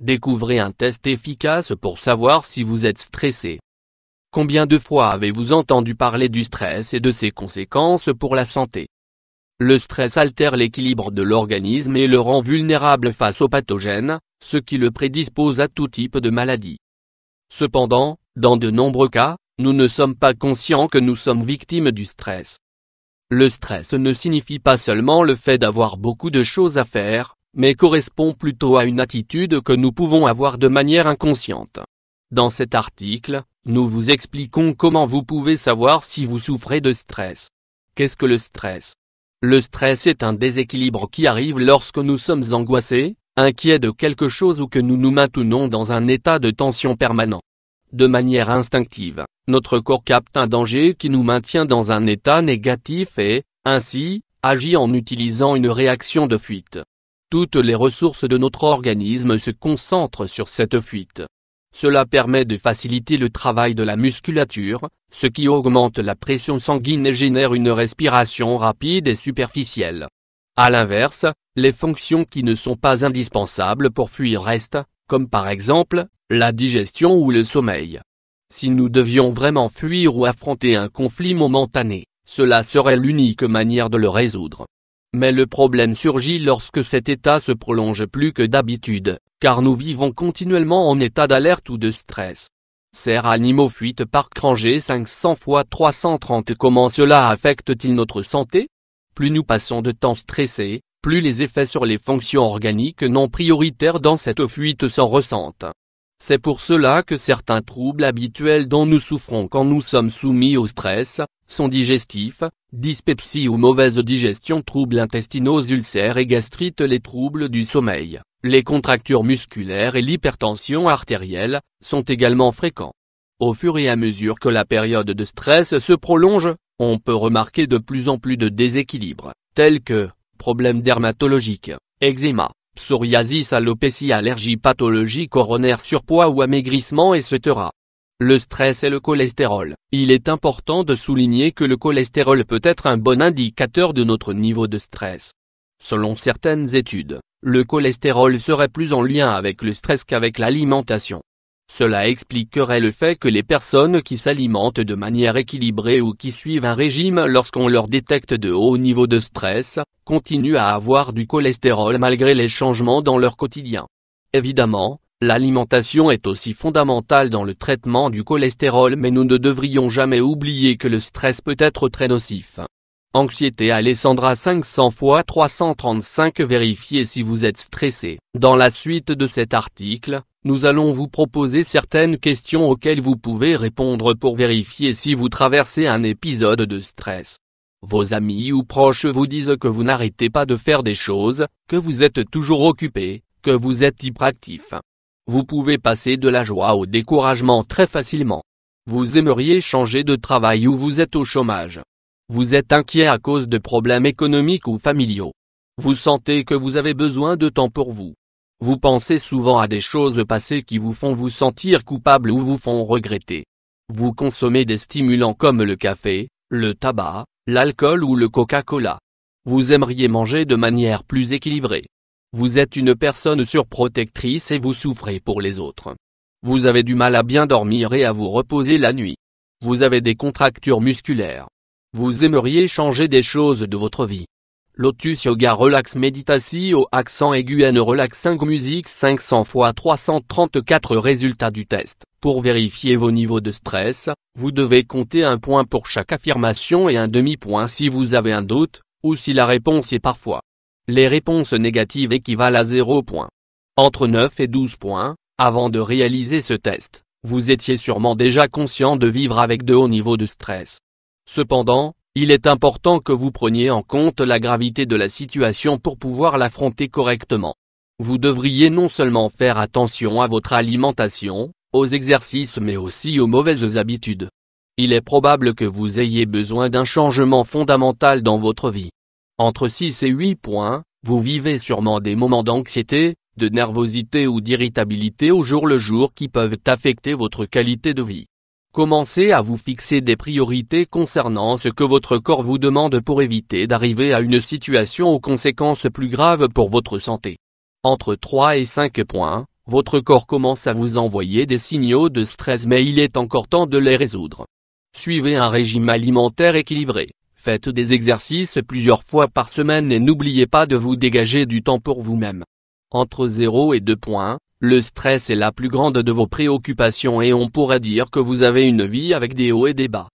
Découvrez un test efficace pour savoir si vous êtes stressé. Combien de fois avez-vous entendu parler du stress et de ses conséquences pour la santé Le stress altère l'équilibre de l'organisme et le rend vulnérable face aux pathogènes, ce qui le prédispose à tout type de maladie. Cependant, dans de nombreux cas, nous ne sommes pas conscients que nous sommes victimes du stress. Le stress ne signifie pas seulement le fait d'avoir beaucoup de choses à faire, mais correspond plutôt à une attitude que nous pouvons avoir de manière inconsciente. Dans cet article, nous vous expliquons comment vous pouvez savoir si vous souffrez de stress. Qu'est-ce que le stress Le stress est un déséquilibre qui arrive lorsque nous sommes angoissés, inquiets de quelque chose ou que nous nous maintenons dans un état de tension permanent. De manière instinctive, notre corps capte un danger qui nous maintient dans un état négatif et, ainsi, agit en utilisant une réaction de fuite. Toutes les ressources de notre organisme se concentrent sur cette fuite. Cela permet de faciliter le travail de la musculature, ce qui augmente la pression sanguine et génère une respiration rapide et superficielle. À l'inverse, les fonctions qui ne sont pas indispensables pour fuir restent, comme par exemple, la digestion ou le sommeil. Si nous devions vraiment fuir ou affronter un conflit momentané, cela serait l'unique manière de le résoudre. Mais le problème surgit lorsque cet état se prolonge plus que d'habitude, car nous vivons continuellement en état d'alerte ou de stress. Serre animaux fuite par Cranger 500 fois 330 Comment cela affecte-t-il notre santé Plus nous passons de temps stressés, plus les effets sur les fonctions organiques non prioritaires dans cette fuite s'en ressentent. C'est pour cela que certains troubles habituels dont nous souffrons quand nous sommes soumis au stress, son digestifs, dyspepsie ou mauvaise digestion troubles intestinaux ulcères et gastrites les troubles du sommeil, les contractures musculaires et l'hypertension artérielle, sont également fréquents. Au fur et à mesure que la période de stress se prolonge, on peut remarquer de plus en plus de déséquilibres, tels que, problèmes dermatologiques, eczéma, psoriasis, alopécie, allergie pathologie coronaire surpoids ou amaigrissement etc. Le stress et le cholestérol. Il est important de souligner que le cholestérol peut être un bon indicateur de notre niveau de stress. Selon certaines études, le cholestérol serait plus en lien avec le stress qu'avec l'alimentation. Cela expliquerait le fait que les personnes qui s'alimentent de manière équilibrée ou qui suivent un régime lorsqu'on leur détecte de hauts niveaux de stress, continuent à avoir du cholestérol malgré les changements dans leur quotidien. Évidemment, L'alimentation est aussi fondamentale dans le traitement du cholestérol mais nous ne devrions jamais oublier que le stress peut être très nocif. Anxiété Alessandra 500 x 335 Vérifiez si vous êtes stressé. Dans la suite de cet article, nous allons vous proposer certaines questions auxquelles vous pouvez répondre pour vérifier si vous traversez un épisode de stress. Vos amis ou proches vous disent que vous n'arrêtez pas de faire des choses, que vous êtes toujours occupé, que vous êtes hyperactif, vous pouvez passer de la joie au découragement très facilement. Vous aimeriez changer de travail ou vous êtes au chômage. Vous êtes inquiet à cause de problèmes économiques ou familiaux. Vous sentez que vous avez besoin de temps pour vous. Vous pensez souvent à des choses passées qui vous font vous sentir coupable ou vous font regretter. Vous consommez des stimulants comme le café, le tabac, l'alcool ou le Coca-Cola. Vous aimeriez manger de manière plus équilibrée. Vous êtes une personne surprotectrice et vous souffrez pour les autres. Vous avez du mal à bien dormir et à vous reposer la nuit. Vous avez des contractures musculaires. Vous aimeriez changer des choses de votre vie. Lotus Yoga Relax au accent aigu N Relax 5 musique 500 fois 334 résultats du test. Pour vérifier vos niveaux de stress, vous devez compter un point pour chaque affirmation et un demi-point si vous avez un doute, ou si la réponse est parfois les réponses négatives équivalent à 0 points. Entre 9 et 12 points, avant de réaliser ce test, vous étiez sûrement déjà conscient de vivre avec de hauts niveaux de stress. Cependant, il est important que vous preniez en compte la gravité de la situation pour pouvoir l'affronter correctement. Vous devriez non seulement faire attention à votre alimentation, aux exercices mais aussi aux mauvaises habitudes. Il est probable que vous ayez besoin d'un changement fondamental dans votre vie entre 6 et 8 points, vous vivez sûrement des moments d'anxiété, de nervosité ou d'irritabilité au jour le jour qui peuvent affecter votre qualité de vie. Commencez à vous fixer des priorités concernant ce que votre corps vous demande pour éviter d'arriver à une situation aux conséquences plus graves pour votre santé. Entre 3 et 5 points, votre corps commence à vous envoyer des signaux de stress mais il est encore temps de les résoudre. Suivez un régime alimentaire équilibré. Faites des exercices plusieurs fois par semaine et n'oubliez pas de vous dégager du temps pour vous-même. Entre 0 et 2 points, le stress est la plus grande de vos préoccupations et on pourrait dire que vous avez une vie avec des hauts et des bas.